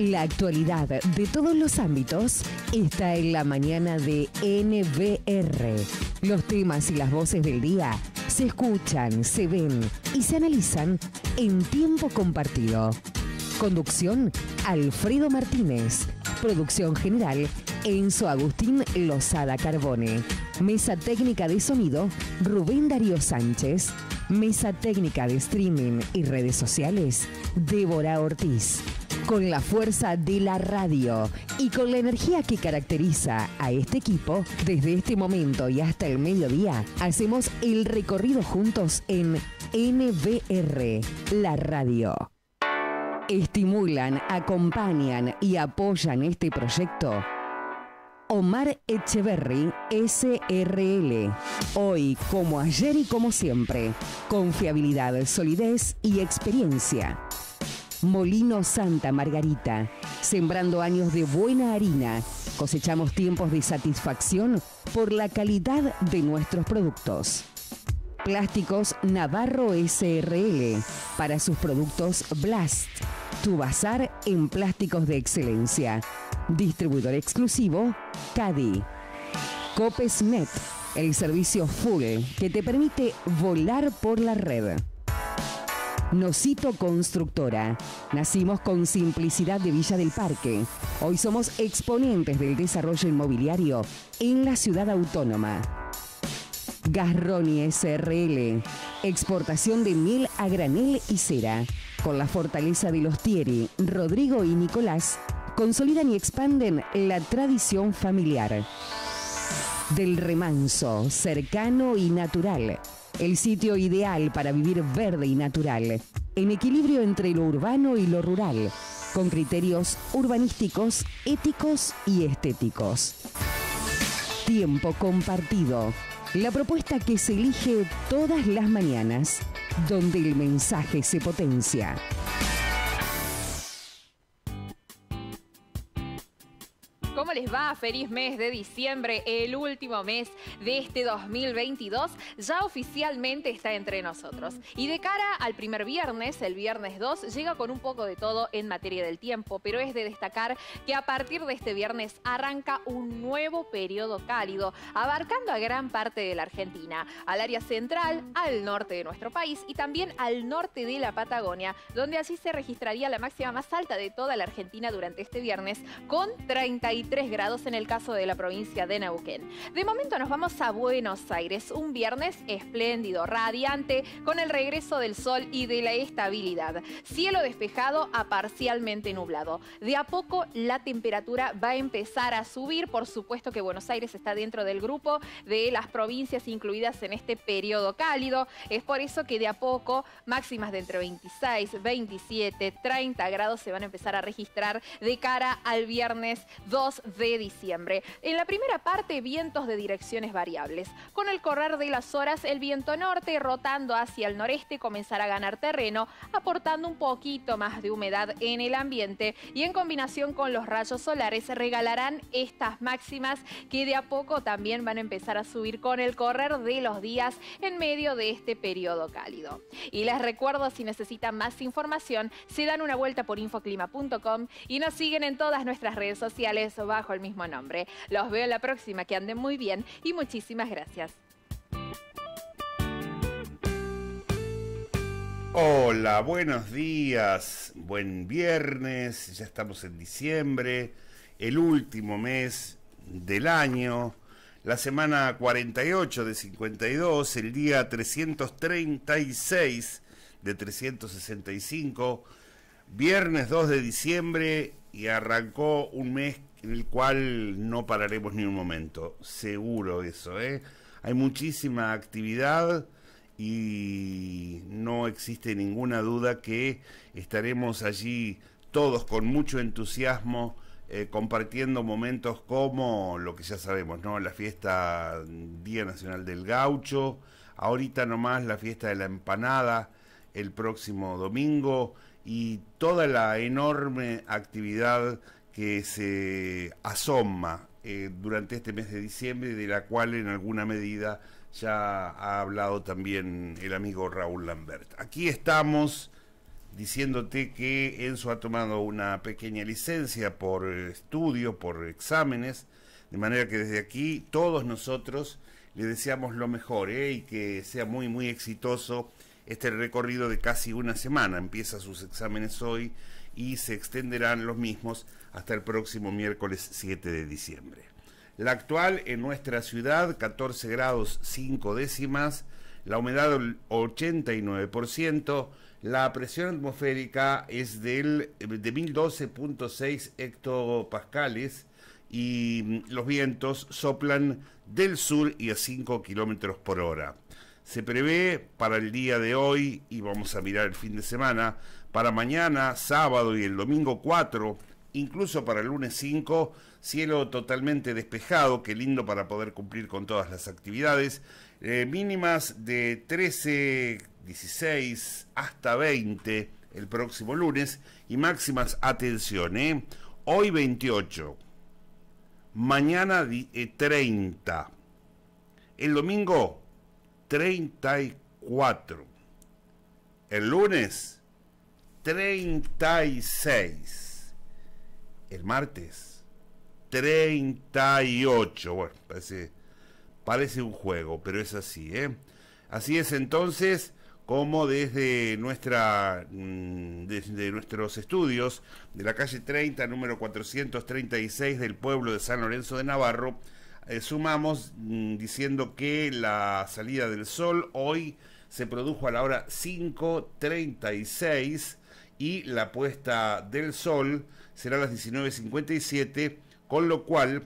La actualidad de todos los ámbitos está en la mañana de NBR. Los temas y las voces del día se escuchan, se ven y se analizan en tiempo compartido. Conducción, Alfredo Martínez. Producción general, Enzo Agustín Lozada Carbone. Mesa técnica de sonido, Rubén Darío Sánchez. Mesa técnica de streaming y redes sociales, Débora Ortiz. Con la fuerza de la radio y con la energía que caracteriza a este equipo, desde este momento y hasta el mediodía, hacemos el recorrido juntos en NBR, la radio. Estimulan, acompañan y apoyan este proyecto Omar Echeverry, SRL. Hoy, como ayer y como siempre, confiabilidad, solidez y experiencia. Molino Santa Margarita, sembrando años de buena harina, cosechamos tiempos de satisfacción por la calidad de nuestros productos. Plásticos Navarro SRL para sus productos Blast, tu bazar en plásticos de excelencia. Distribuidor exclusivo, Cadi. Copesnet, el servicio full que te permite volar por la red. Nosito Constructora. Nacimos con simplicidad de Villa del Parque. Hoy somos exponentes del desarrollo inmobiliario en la ciudad autónoma. Garroni SRL. Exportación de miel a granel y cera. Con la fortaleza de los Thierry, Rodrigo y Nicolás, consolidan y expanden la tradición familiar del remanso, cercano y natural. El sitio ideal para vivir verde y natural, en equilibrio entre lo urbano y lo rural, con criterios urbanísticos, éticos y estéticos. Tiempo compartido, la propuesta que se elige todas las mañanas, donde el mensaje se potencia. va? Feliz mes de diciembre, el último mes de este 2022, ya oficialmente está entre nosotros. Y de cara al primer viernes, el viernes 2, llega con un poco de todo en materia del tiempo, pero es de destacar que a partir de este viernes arranca un nuevo periodo cálido, abarcando a gran parte de la Argentina, al área central, al norte de nuestro país y también al norte de la Patagonia, donde así se registraría la máxima más alta de toda la Argentina durante este viernes, con 33 grados en el caso de la provincia de Neuquén. De momento nos vamos a Buenos Aires, un viernes espléndido, radiante, con el regreso del sol y de la estabilidad. Cielo despejado a parcialmente nublado. De a poco la temperatura va a empezar a subir, por supuesto que Buenos Aires está dentro del grupo de las provincias incluidas en este periodo cálido. Es por eso que de a poco máximas de entre 26, 27, 30 grados se van a empezar a registrar de cara al viernes 2 de de diciembre. En la primera parte, vientos de direcciones variables. Con el correr de las horas, el viento norte rotando hacia el noreste comenzará a ganar terreno, aportando un poquito más de humedad en el ambiente y en combinación con los rayos solares regalarán estas máximas que de a poco también van a empezar a subir con el correr de los días en medio de este periodo cálido. Y les recuerdo, si necesitan más información, se dan una vuelta por infoclima.com y nos siguen en todas nuestras redes sociales bajo el mismo nombre. Los veo la próxima, que anden muy bien y muchísimas gracias. Hola, buenos días, buen viernes, ya estamos en diciembre, el último mes del año, la semana 48 de 52, el día 336 de 365, viernes 2 de diciembre y arrancó un mes en el cual no pararemos ni un momento, seguro eso, ¿eh? Hay muchísima actividad y no existe ninguna duda que estaremos allí todos con mucho entusiasmo eh, compartiendo momentos como lo que ya sabemos, ¿no? La fiesta Día Nacional del Gaucho, ahorita nomás la fiesta de la empanada el próximo domingo, y toda la enorme actividad que se asoma eh, durante este mes de diciembre, de la cual en alguna medida ya ha hablado también el amigo Raúl Lambert. Aquí estamos diciéndote que Enzo ha tomado una pequeña licencia por estudio, por exámenes, de manera que desde aquí todos nosotros le deseamos lo mejor eh, y que sea muy, muy exitoso este recorrido de casi una semana. Empieza sus exámenes hoy y se extenderán los mismos hasta el próximo miércoles 7 de diciembre. La actual en nuestra ciudad, 14 grados 5 décimas, la humedad 89%, la presión atmosférica es de 1012.6 hectopascales y mm, los vientos soplan del sur y a 5 kilómetros por hora. Se prevé para el día de hoy, y vamos a mirar el fin de semana, para mañana, sábado y el domingo 4, incluso para el lunes 5, cielo totalmente despejado, qué lindo para poder cumplir con todas las actividades, eh, mínimas de 13, 16 hasta 20 el próximo lunes y máximas, atención, eh, hoy 28, mañana 30, eh, el domingo 34. El lunes, 36. El martes, 38. Bueno, parece, parece un juego, pero es así, ¿eh? Así es entonces como desde, nuestra, mm, desde nuestros estudios de la calle 30, número 436 del pueblo de San Lorenzo de Navarro, eh, sumamos mm, diciendo que la salida del sol hoy se produjo a la hora 5.36 y la puesta del sol será a las 19.57, con lo cual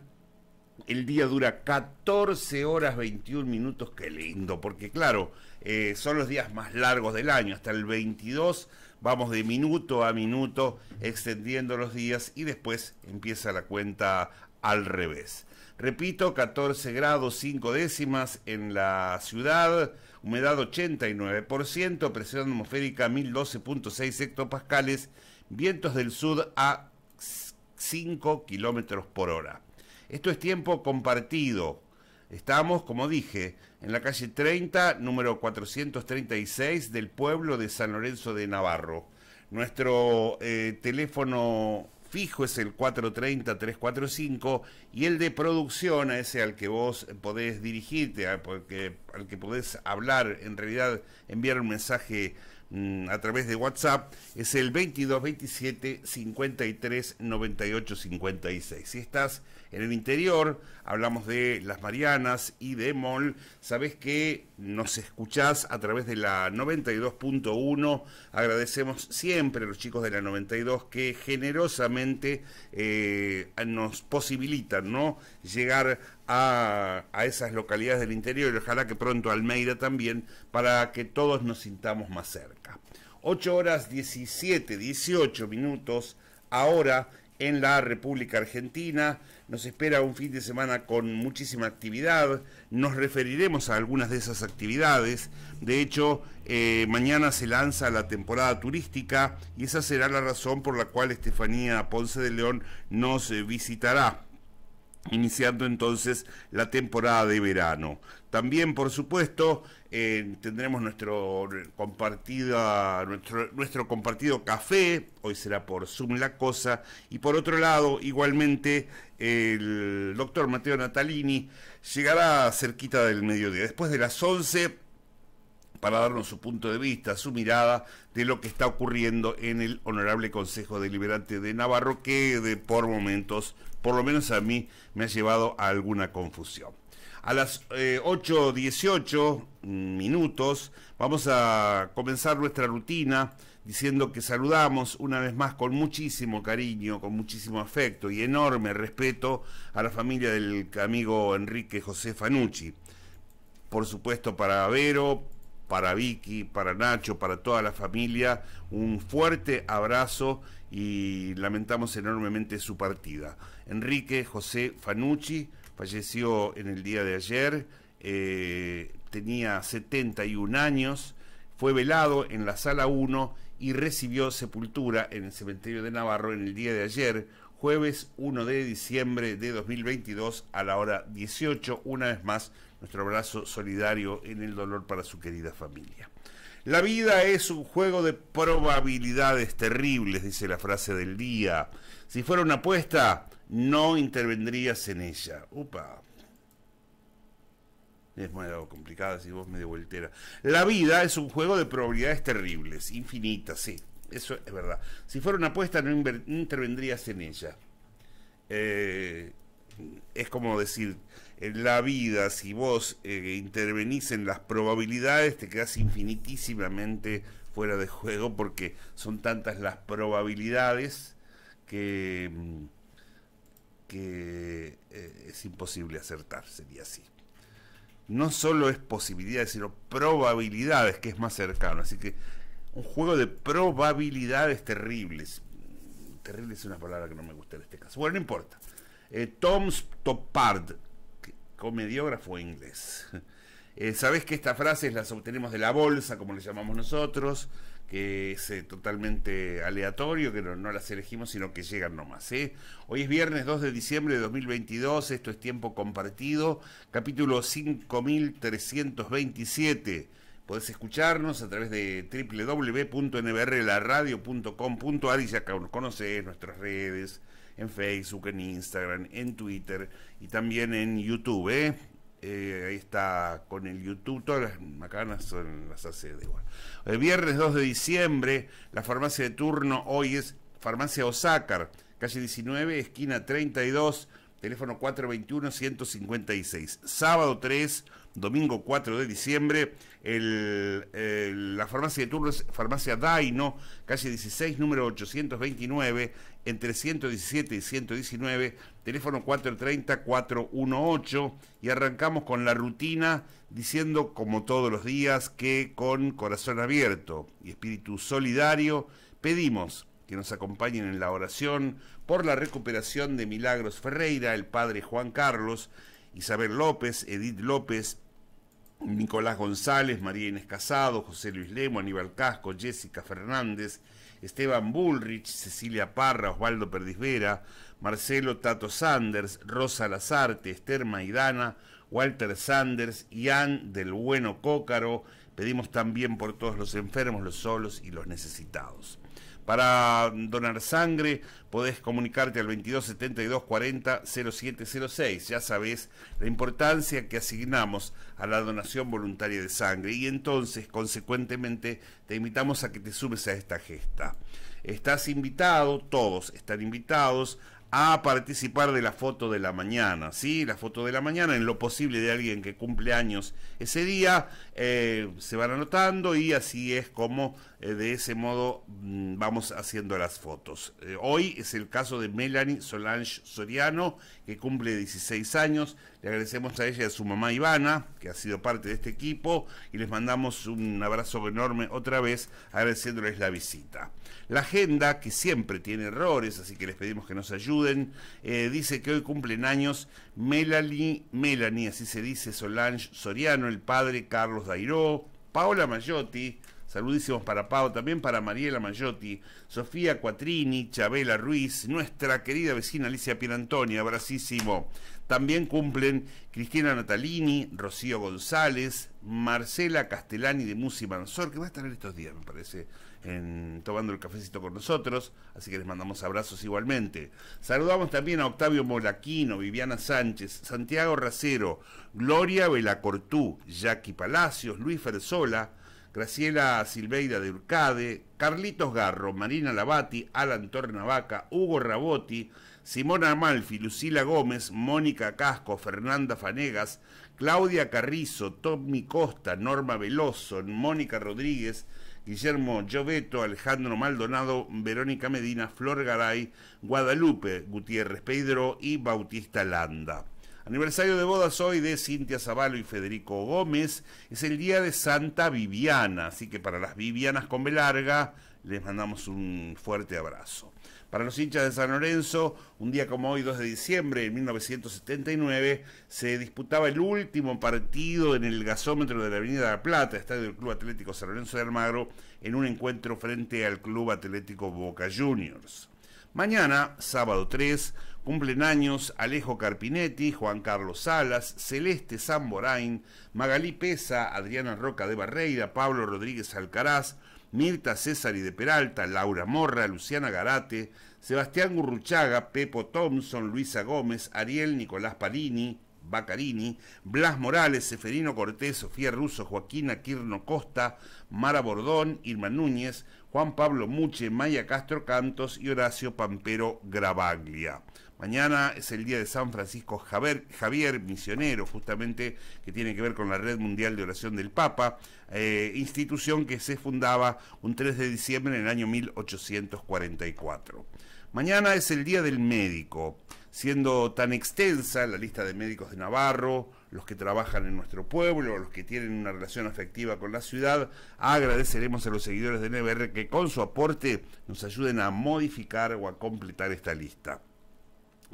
el día dura 14 horas 21 minutos, qué lindo, porque claro, eh, son los días más largos del año, hasta el 22 vamos de minuto a minuto extendiendo los días y después empieza la cuenta al revés. Repito, 14 grados 5 décimas en la ciudad, humedad 89%, presión atmosférica 1012.6 hectopascales, vientos del sur a 5 kilómetros por hora. Esto es tiempo compartido. Estamos, como dije, en la calle 30, número 436 del pueblo de San Lorenzo de Navarro. Nuestro eh, teléfono fijo es el 430-345 y el de producción, a ese al que vos podés dirigirte, al ah, que, al que podés hablar, en realidad enviar un mensaje Mm, a través de WhatsApp es el 27 53 98 56. Si estás en el interior, hablamos de Las Marianas y de Mol, sabes que nos escuchás a través de la 92.1. Agradecemos siempre a los chicos de la 92 que generosamente eh, nos posibilitan, ¿no? llegar a, esas localidades del interior y ojalá que pronto Almeida también para que todos nos sintamos más cerca. 8 horas 17, 18 minutos ahora en la República Argentina. Nos espera un fin de semana con muchísima actividad. Nos referiremos a algunas de esas actividades. De hecho, eh, mañana se lanza la temporada turística y esa será la razón por la cual Estefanía Ponce de León nos eh, visitará iniciando entonces la temporada de verano. También, por supuesto, eh, tendremos nuestro compartida, nuestro, nuestro compartido café, hoy será por Zoom la cosa, y por otro lado, igualmente, el doctor Mateo Natalini llegará cerquita del mediodía, después de las 11 para darnos su punto de vista, su mirada de lo que está ocurriendo en el Honorable Consejo Deliberante de Navarro, que de por momentos, por lo menos a mí, me ha llevado a alguna confusión. A las 8.18 eh, minutos vamos a comenzar nuestra rutina diciendo que saludamos una vez más con muchísimo cariño, con muchísimo afecto y enorme respeto a la familia del amigo Enrique José Fanucci. Por supuesto para Vero, para Vicky, para Nacho, para toda la familia, un fuerte abrazo y lamentamos enormemente su partida. Enrique José Fanucci falleció en el día de ayer, eh, tenía 71 años, fue velado en la sala 1 y recibió sepultura en el cementerio de Navarro en el día de ayer, jueves 1 de diciembre de 2022 a la hora 18, una vez más nuestro abrazo solidario en el dolor para su querida familia. La vida es un juego de probabilidades terribles, dice la frase del día. Si fuera una apuesta, no intervendrías en ella. Upa. Es algo complicada, si vos me devoltera. La vida es un juego de probabilidades terribles, infinitas, sí. Eso es verdad. Si fuera una apuesta, no intervendrías en ella. Eh, es como decir, en eh, la vida, si vos eh, intervenís en las probabilidades, te quedás infinitísimamente fuera de juego porque son tantas las probabilidades que, mm, eh, es imposible acertar, sería así. No solo es posibilidades, sino probabilidades, que es más cercano. Así que un juego de probabilidades terribles. Terrible es una palabra que no me gusta en este caso. Bueno, no importa. Tom's eh, Tom Stoppard, comediógrafo inglés. Eh, Sabes que estas frases las obtenemos de la bolsa, como le llamamos nosotros, que es eh, totalmente aleatorio, que no, las elegimos, sino que llegan nomás. ¿eh? Hoy es viernes 2 de diciembre de 2022, esto es Tiempo Compartido, capítulo 5327. Podés escucharnos a través de www.nbrlaradio.com.ar y ya conoces nuestras redes, en Facebook, en Instagram, en Twitter y también en YouTube. ¿eh? Eh, ahí está con el YouTube, todas las macanas son, las hace de igual. El viernes 2 de diciembre, la farmacia de turno hoy es Farmacia Osácar, calle 19, esquina 32, teléfono 421-156. Sábado 3 domingo 4 de diciembre, la farmacia de turnos, farmacia Daino, calle 16, número 829, entre 117 y 119, teléfono 430-418, y arrancamos con la rutina diciendo, como todos los días, que con corazón abierto y espíritu solidario pedimos que nos acompañen en la oración por la recuperación de Milagros Ferreira, el padre Juan Carlos, Isabel López, Edith López, Nicolás González, María Inés Casado, José Luis Lemo, Aníbal Casco, Jessica Fernández, Esteban Bullrich, Cecilia Parra, Osvaldo Perdisvera, Marcelo Tato Sanders, Rosa Lazarte, Esther Maidana, Walter Sanders, Ian del Bueno Cócaro. Pedimos también por todos los enfermos, los solos y los necesitados. Para donar sangre podés comunicarte al 22 72 40 0706. Ya sabés la importancia que asignamos a la donación voluntaria de sangre y entonces, consecuentemente, te invitamos a que te sumes a esta gesta. Estás invitado, todos están invitados a participar de la foto de la mañana, ¿sí? La foto de la mañana, en lo posible de alguien que cumple años ese día, eh, se van anotando y así es como eh, de ese modo mm, vamos haciendo las fotos. Eh, hoy es el caso de Melanie Solange Soriano, que cumple 16 años. Le agradecemos a ella y a su mamá Ivana, que ha sido parte de este equipo, y les mandamos un abrazo enorme otra vez agradeciéndoles la visita. La agenda, que siempre tiene errores, así que les pedimos que nos ayuden, eh, dice que hoy cumplen años Melanie, Melanie, así se dice, Solange Soriano, el padre Carlos Dairó, Paola Mayotti, Saludísimos para Pau, también para Mariela Mayotti, Sofía Cuatrini, Chabela Ruiz, nuestra querida vecina Alicia Pierantoni, abracísimo. También cumplen Cristina Natalini, Rocío González, Marcela Castellani de Musi Mansor, que va a estar en estos días, me parece, tomando el cafecito con nosotros, así que les mandamos abrazos igualmente. Saludamos también a Octavio Molaquino, Viviana Sánchez, Santiago Racero, Gloria Velacortú, Jackie Palacios, Luis Fersola Graciela Silveira de Urcade, Carlitos Garro, Marina Lavati, Alan Tornavaca, Hugo Rabotti, Simona Amalfi, Lucila Gómez, Mónica Casco, Fernanda Fanegas, Claudia Carrizo, Tommy Costa, Norma Veloso, Mónica Rodríguez, Guillermo Giovetto, Alejandro Maldonado, Verónica Medina, Flor Garay, Guadalupe Gutiérrez Pedro y Bautista Landa. Aniversario de bodas hoy de Cintia Zavalo y Federico Gómez. Es el día de Santa Viviana, así que para las Vivianas con B larga les mandamos un fuerte abrazo. Para los hinchas de San Lorenzo, un día como hoy, 2 de diciembre de 1979, se disputaba el último partido en el gasómetro de la Avenida de La Plata, estadio del Club Atlético San Lorenzo de Almagro, en un encuentro frente al Club Atlético Boca Juniors. Mañana, sábado 3, cumplen años Alejo Carpinetti, Juan Carlos Salas, Celeste Zamborain, Magalí Pesa, Adriana Roca de Barreira, Pablo Rodríguez Alcaraz, Mirta César y de Peralta, Laura Morra, Luciana Garate, Sebastián Gurruchaga, Pepo Thompson, Luisa Gómez, Ariel Nicolás Palini, Bacarini, Blas Morales, Seferino Cortés, Sofía Russo, Joaquina Quirno Costa, Mara Bordón, Irma Núñez, Juan Pablo Muche, Maya Castro Cantos y Horacio Pampero Gravaglia. Mañana es el día de San Francisco Javier, misionero, justamente que tiene que ver con la Red Mundial de Oración del Papa, eh, institución que se fundaba un 3 de diciembre en el año 1844. Mañana es el Día del Médico, siendo tan extensa la lista de médicos de Navarro, los que trabajan en nuestro pueblo, los que tienen una relación afectiva con la ciudad, agradeceremos a los seguidores de NBR que con su aporte nos ayuden a modificar o a completar esta lista.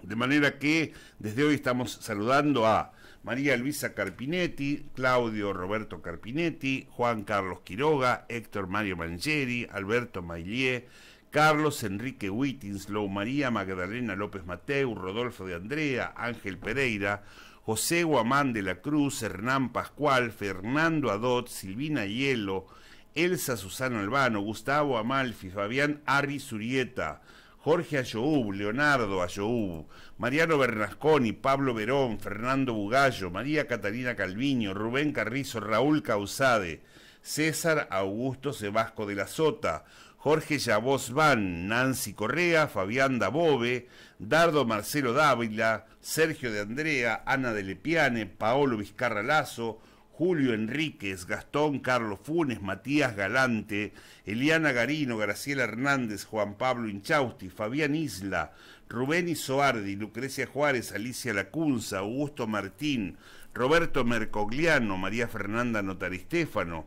De manera que desde hoy estamos saludando a María Luisa Carpinetti, Claudio Roberto Carpinetti, Juan Carlos Quiroga, Héctor Mario Mangieri, Alberto Maillier, Carlos Enrique Wittinslow, María Magdalena López Mateu, Rodolfo de Andrea, Ángel Pereira, José Guamán de la Cruz, Hernán Pascual, Fernando Adot, Silvina Hielo, Elsa Susana Albano, Gustavo Amalfi, Fabián Ari Zurieta, Jorge Ayoub, Leonardo Ayoub, Mariano Bernasconi, Pablo Verón, Fernando Bugallo, María Catalina Calviño, Rubén Carrizo, Raúl Causade, César Augusto Sebasco de la Sota, Jorge Llavoz Van, Nancy Correa, Fabián Dabove, Dardo Marcelo Dávila, Sergio de Andrea, Ana de Lepiane, Paolo Vizcarra Lazo, Julio Enríquez, Gastón Carlos Funes, Matías Galante, Eliana Garino, Graciela Hernández, Juan Pablo Inchausti, Fabián Isla, Rubén Isoardi, Lucrecia Juárez, Alicia Lacunza, Augusto Martín, Roberto Mercogliano, María Fernanda Notaristéfano,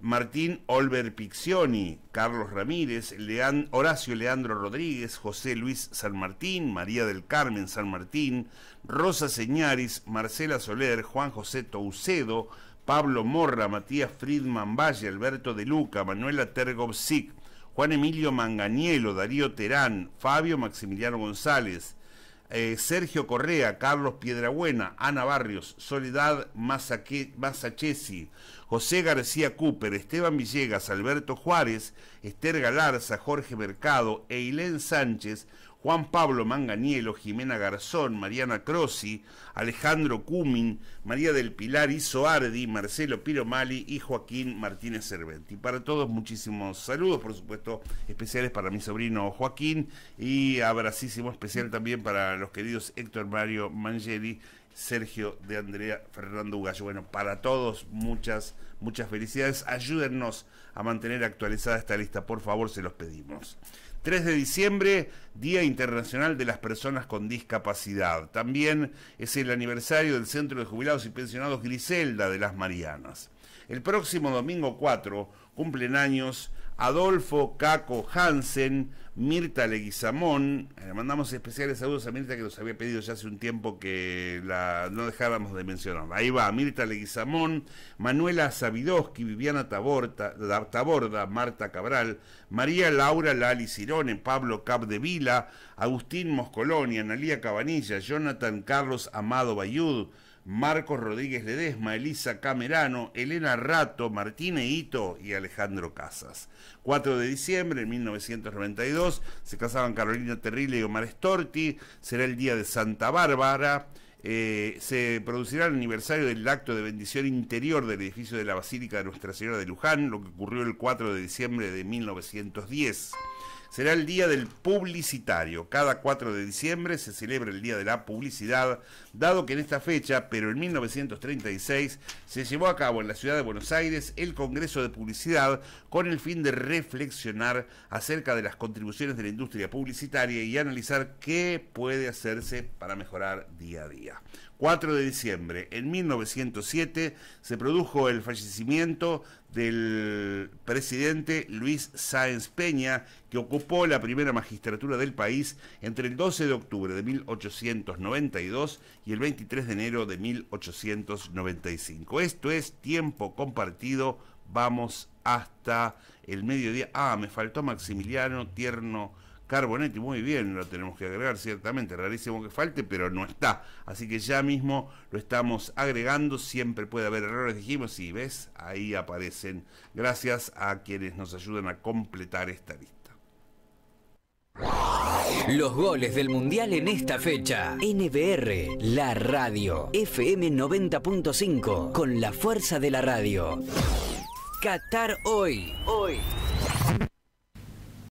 Martín Olver Piccioni, Carlos Ramírez, Horacio Leandro Rodríguez, José Luis San Martín, María del Carmen San Martín, Rosa Señaris, Marcela Soler, Juan José Toucedo, Pablo Morra, Matías Friedman Valle, Alberto De Luca, Manuela Tergovsic, Juan Emilio Manganiello, Darío Terán, Fabio Maximiliano González, eh, Sergio Correa, Carlos Piedrabuena, Ana Barrios, Soledad Masachesi, José García Cooper, Esteban Villegas, Alberto Juárez, Esther Galarza, Jorge Mercado, e Ilén Sánchez, Juan Pablo Manganiello, Jimena Garzón, Mariana Crossi, Alejandro Cumin, María del Pilar Isoardi, Marcelo Piromali y Joaquín Martínez Cerventi. Para todos, muchísimos saludos, por supuesto, especiales para mi sobrino Joaquín y abracísimo especial también para los queridos Héctor Mario Mangeli Sergio de Andrea Fernando Ugallo. Bueno, para todos, muchas, muchas felicidades. Ayúdennos a mantener actualizada esta lista, por favor, se los pedimos. 3 de diciembre, Día Internacional de las Personas con Discapacidad. También es el aniversario del Centro de Jubilados y Pensionados Griselda de las Marianas. El próximo domingo 4 cumplen años Adolfo Caco Hansen, Mirta Leguizamón, eh, le mandamos especiales saludos a Mirta que nos había pedido ya hace un tiempo que la, no dejáramos de mencionarla. Ahí va, Mirta Leguizamón, Manuela Sabidoski, Viviana Taborda, Marta Cabral, María Laura Lali Cirone, Pablo Capdevila, Agustín Moscoloni, Analía Cabanilla, Jonathan Carlos Amado Bayud, Marcos Rodríguez Ledesma, Elisa Camerano, Elena Rato, Martínez Eito y Alejandro Casas. 4 de diciembre de 1992 se casaban Carolina Terrile y Omar Storti, será el día de Santa Bárbara. Eh, se producirá el aniversario del acto de bendición interior del edificio de la Basílica de Nuestra Señora de Luján, lo que ocurrió el 4 de diciembre de 1910 será el Día del Publicitario. Cada 4 de diciembre se celebra el Día de la Publicidad, dado que en esta fecha, pero en 1936, se llevó a cabo en la ciudad de Buenos Aires el Congreso de Publicidad con el fin de reflexionar acerca de las contribuciones de la industria publicitaria y analizar qué puede hacerse para mejorar día a día. 4 de diciembre. En 1907 se produjo el fallecimiento del presidente Luis Sáenz Peña, que ocupó la primera magistratura del país entre el 12 de octubre de 1892 y el 23 de enero de 1895. Esto es tiempo compartido. Vamos hasta el mediodía. Ah, me faltó Maximiliano Tierno. Carbonetti, muy bien, lo tenemos que agregar, ciertamente, rarísimo que falte, pero no está. Así que ya mismo lo estamos agregando, siempre puede haber errores, dijimos, y ves, ahí aparecen. Gracias a quienes nos ayudan a completar esta lista. Los goles del Mundial en esta fecha. NBR, la radio. FM 90.5, con la fuerza de la radio. Qatar hoy. Hoy.